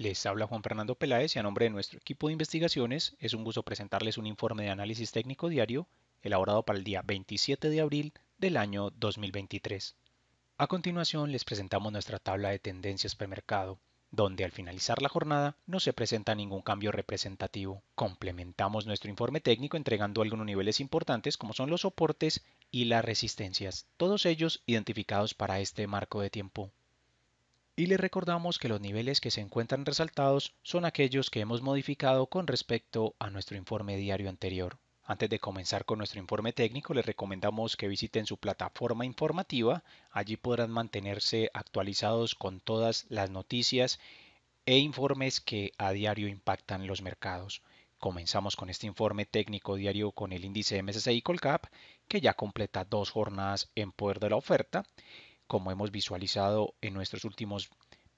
Les habla Juan Fernando Peláez y a nombre de nuestro equipo de investigaciones es un gusto presentarles un informe de análisis técnico diario elaborado para el día 27 de abril del año 2023. A continuación les presentamos nuestra tabla de tendencias premercado, donde al finalizar la jornada no se presenta ningún cambio representativo. Complementamos nuestro informe técnico entregando algunos niveles importantes como son los soportes y las resistencias, todos ellos identificados para este marco de tiempo y le recordamos que los niveles que se encuentran resaltados son aquellos que hemos modificado con respecto a nuestro informe diario anterior. Antes de comenzar con nuestro informe técnico, les recomendamos que visiten su plataforma informativa. Allí podrán mantenerse actualizados con todas las noticias e informes que a diario impactan los mercados. Comenzamos con este informe técnico diario con el índice MSCI Colcap, que ya completa dos jornadas en poder de la oferta, como hemos visualizado en nuestros últimos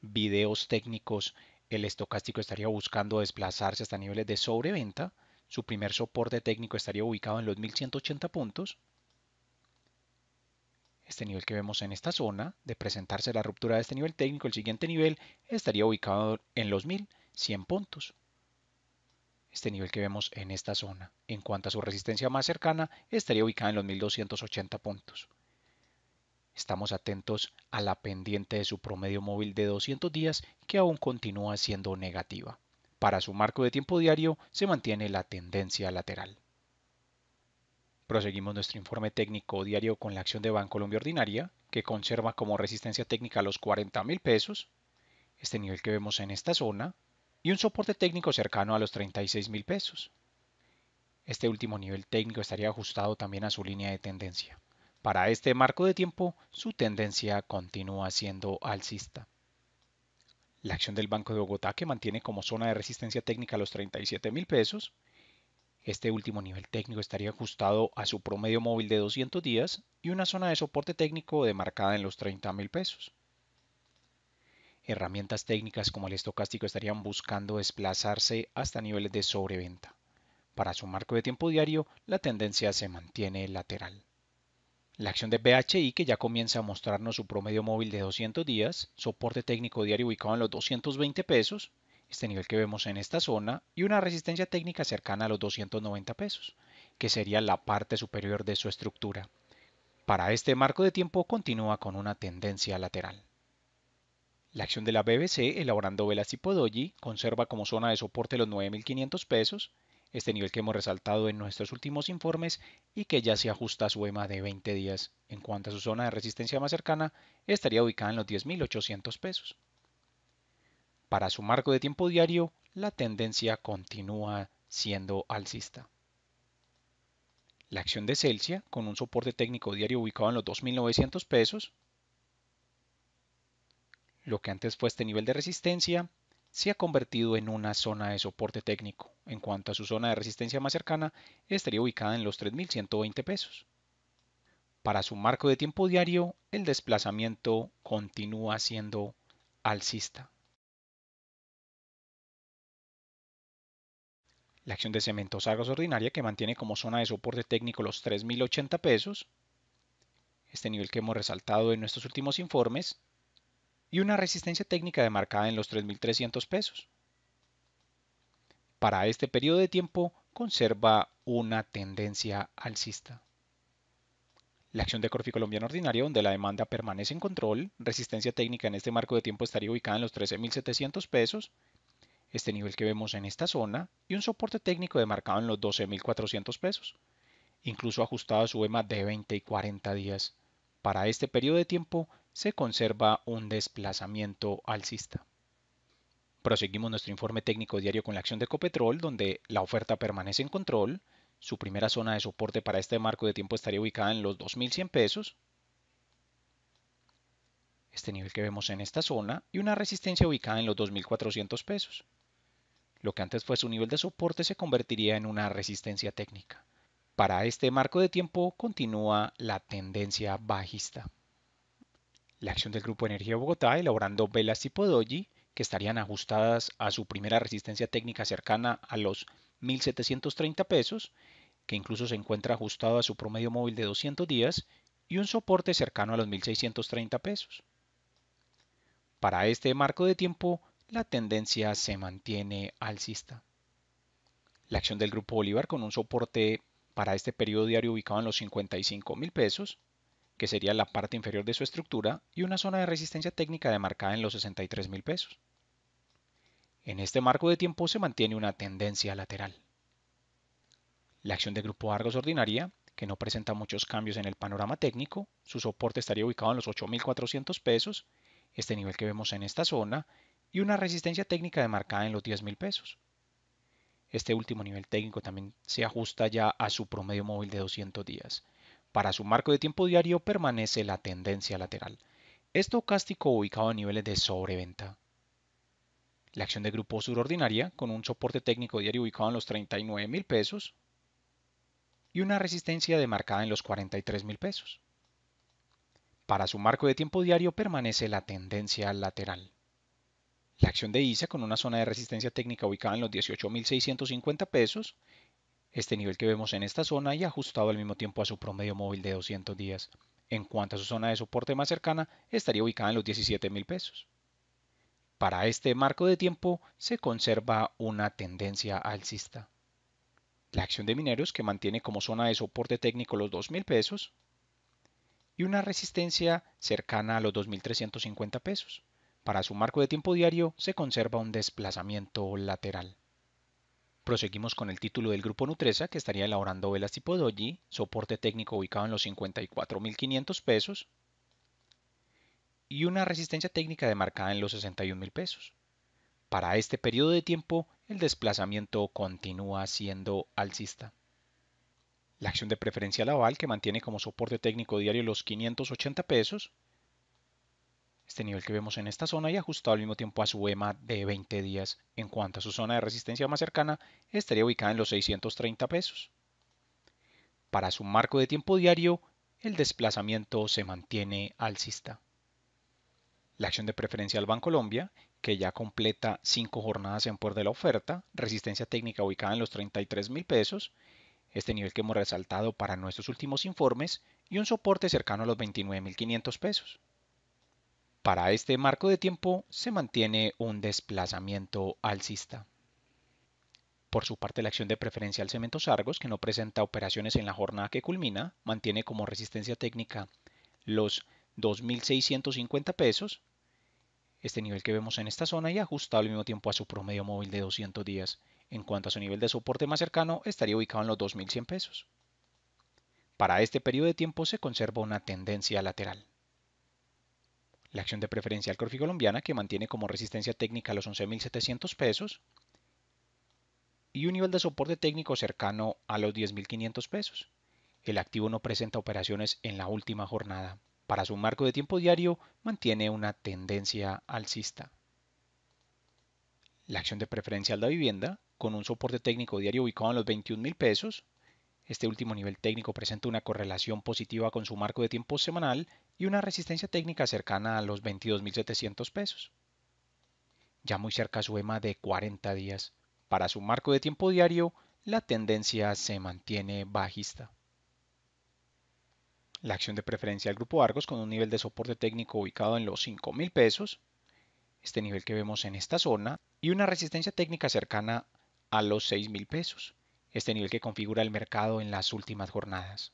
videos técnicos, el estocástico estaría buscando desplazarse hasta niveles de sobreventa. Su primer soporte técnico estaría ubicado en los 1180 puntos. Este nivel que vemos en esta zona, de presentarse la ruptura de este nivel técnico, el siguiente nivel estaría ubicado en los 1100 puntos. Este nivel que vemos en esta zona, en cuanto a su resistencia más cercana, estaría ubicada en los 1280 puntos. Estamos atentos a la pendiente de su promedio móvil de 200 días que aún continúa siendo negativa. Para su marco de tiempo diario se mantiene la tendencia lateral. Proseguimos nuestro informe técnico diario con la acción de Colombia Ordinaria, que conserva como resistencia técnica los 40 mil pesos, este nivel que vemos en esta zona, y un soporte técnico cercano a los 36 mil pesos. Este último nivel técnico estaría ajustado también a su línea de tendencia. Para este marco de tiempo, su tendencia continúa siendo alcista. La acción del Banco de Bogotá que mantiene como zona de resistencia técnica los 37 mil pesos. Este último nivel técnico estaría ajustado a su promedio móvil de 200 días y una zona de soporte técnico demarcada en los 30 mil pesos. Herramientas técnicas como el estocástico estarían buscando desplazarse hasta niveles de sobreventa. Para su marco de tiempo diario, la tendencia se mantiene lateral. La acción de BHI que ya comienza a mostrarnos su promedio móvil de 200 días, soporte técnico diario ubicado en los 220 pesos, este nivel que vemos en esta zona, y una resistencia técnica cercana a los 290 pesos, que sería la parte superior de su estructura. Para este marco de tiempo continúa con una tendencia lateral. La acción de la BBC elaborando velas tipo doji conserva como zona de soporte los 9.500 pesos este nivel que hemos resaltado en nuestros últimos informes y que ya se ajusta a su EMA de 20 días. En cuanto a su zona de resistencia más cercana, estaría ubicada en los 10.800 pesos. Para su marco de tiempo diario, la tendencia continúa siendo alcista. La acción de Celsia, con un soporte técnico diario ubicado en los 2.900 pesos, lo que antes fue este nivel de resistencia, se ha convertido en una zona de soporte técnico. En cuanto a su zona de resistencia más cercana, estaría ubicada en los 3.120 pesos. Para su marco de tiempo diario, el desplazamiento continúa siendo alcista. La acción de cementos Argos ordinaria que mantiene como zona de soporte técnico los 3.080 pesos, este nivel que hemos resaltado en nuestros últimos informes, y una resistencia técnica demarcada en los 3.300 pesos. Para este periodo de tiempo conserva una tendencia alcista. La acción de Corfi Colombiano Ordinario, donde la demanda permanece en control, resistencia técnica en este marco de tiempo estaría ubicada en los 13.700 pesos, este nivel que vemos en esta zona, y un soporte técnico demarcado en los 12.400 pesos, incluso ajustado a su EMA de 20 y 40 días. Para este periodo de tiempo se conserva un desplazamiento alcista. Proseguimos nuestro informe técnico diario con la acción de Copetrol, donde la oferta permanece en control. Su primera zona de soporte para este marco de tiempo estaría ubicada en los 2.100 pesos. Este nivel que vemos en esta zona y una resistencia ubicada en los 2.400 pesos. Lo que antes fue su nivel de soporte se convertiría en una resistencia técnica. Para este marco de tiempo continúa la tendencia bajista la acción del Grupo Energía Bogotá elaborando velas tipo doji que estarían ajustadas a su primera resistencia técnica cercana a los 1.730 pesos, que incluso se encuentra ajustado a su promedio móvil de 200 días, y un soporte cercano a los 1.630 pesos. Para este marco de tiempo, la tendencia se mantiene alcista. La acción del Grupo Bolívar con un soporte para este periodo diario ubicado en los $55,000, pesos, que sería la parte inferior de su estructura, y una zona de resistencia técnica demarcada en los 63 mil pesos. En este marco de tiempo se mantiene una tendencia lateral. La acción de grupo Argos ordinaria, que no presenta muchos cambios en el panorama técnico, su soporte estaría ubicado en los 8.400 pesos, este nivel que vemos en esta zona, y una resistencia técnica demarcada en los 10.000 pesos. Este último nivel técnico también se ajusta ya a su promedio móvil de 200 días, para su marco de tiempo diario permanece la tendencia lateral, estocástico ubicado a niveles de sobreventa. La acción de grupo surordinaria, con un soporte técnico diario ubicado en los 39 mil pesos y una resistencia demarcada en los 43 mil pesos. Para su marco de tiempo diario permanece la tendencia lateral. La acción de ISA con una zona de resistencia técnica ubicada en los 18.650 pesos este nivel que vemos en esta zona y ajustado al mismo tiempo a su promedio móvil de 200 días. En cuanto a su zona de soporte más cercana, estaría ubicada en los 17 mil pesos. Para este marco de tiempo se conserva una tendencia alcista. La acción de mineros que mantiene como zona de soporte técnico los 2.000 pesos y una resistencia cercana a los 2.350 pesos. Para su marco de tiempo diario se conserva un desplazamiento lateral. Proseguimos con el título del grupo Nutresa, que estaría elaborando velas tipo Doji, soporte técnico ubicado en los 54.500 pesos y una resistencia técnica demarcada en los 61.000 pesos. Para este periodo de tiempo, el desplazamiento continúa siendo alcista. La acción de preferencia Laval, que mantiene como soporte técnico diario los 580 pesos, este nivel que vemos en esta zona y ajustado al mismo tiempo a su EMA de 20 días. En cuanto a su zona de resistencia más cercana, estaría ubicada en los 630 pesos. Para su marco de tiempo diario, el desplazamiento se mantiene alcista. La acción de preferencia al Bancolombia, que ya completa 5 jornadas en puerto de la oferta, resistencia técnica ubicada en los 33 mil pesos, este nivel que hemos resaltado para nuestros últimos informes, y un soporte cercano a los 29.500 pesos. Para este marco de tiempo se mantiene un desplazamiento alcista. Por su parte, la acción de al cemento Sargos, que no presenta operaciones en la jornada que culmina, mantiene como resistencia técnica los 2.650 pesos, este nivel que vemos en esta zona y ajustado al mismo tiempo a su promedio móvil de 200 días. En cuanto a su nivel de soporte más cercano, estaría ubicado en los 2.100 pesos. Para este periodo de tiempo se conserva una tendencia lateral la acción de Preferencia preferencial colombiana, que mantiene como resistencia técnica los 11.700 pesos y un nivel de soporte técnico cercano a los 10.500 pesos. El activo no presenta operaciones en la última jornada. Para su marco de tiempo diario mantiene una tendencia alcista. La acción de preferencial de vivienda, con un soporte técnico diario ubicado en los 21.000 pesos, este último nivel técnico presenta una correlación positiva con su marco de tiempo semanal y una resistencia técnica cercana a los 22.700 pesos. Ya muy cerca su EMA de 40 días. Para su marco de tiempo diario, la tendencia se mantiene bajista. La acción de preferencia del grupo Argos con un nivel de soporte técnico ubicado en los 5.000 pesos, este nivel que vemos en esta zona, y una resistencia técnica cercana a los 6.000 pesos este nivel que configura el mercado en las últimas jornadas.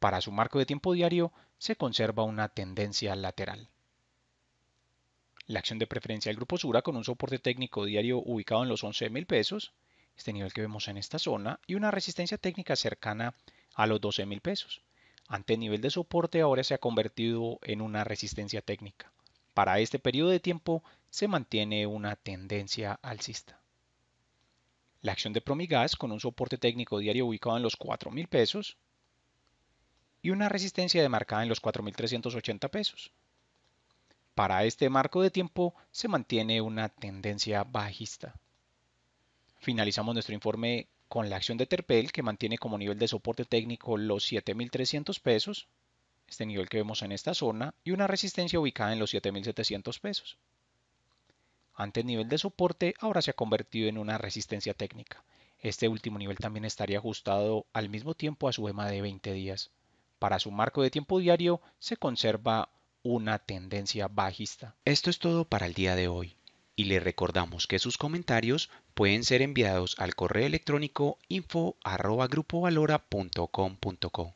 Para su marco de tiempo diario se conserva una tendencia lateral. La acción de preferencia del grupo Sura con un soporte técnico diario ubicado en los 11,000 pesos, este nivel que vemos en esta zona, y una resistencia técnica cercana a los 12,000 pesos. Ante el nivel de soporte ahora se ha convertido en una resistencia técnica. Para este periodo de tiempo se mantiene una tendencia alcista. La acción de Promigas con un soporte técnico diario ubicado en los 4.000 pesos y una resistencia demarcada en los 4.380 pesos. Para este marco de tiempo se mantiene una tendencia bajista. Finalizamos nuestro informe con la acción de Terpel que mantiene como nivel de soporte técnico los 7.300 pesos, este nivel que vemos en esta zona, y una resistencia ubicada en los 7.700 pesos el nivel de soporte, ahora se ha convertido en una resistencia técnica. Este último nivel también estaría ajustado al mismo tiempo a su EMA de 20 días. Para su marco de tiempo diario se conserva una tendencia bajista. Esto es todo para el día de hoy y le recordamos que sus comentarios pueden ser enviados al correo electrónico info@grupovalora.com.co.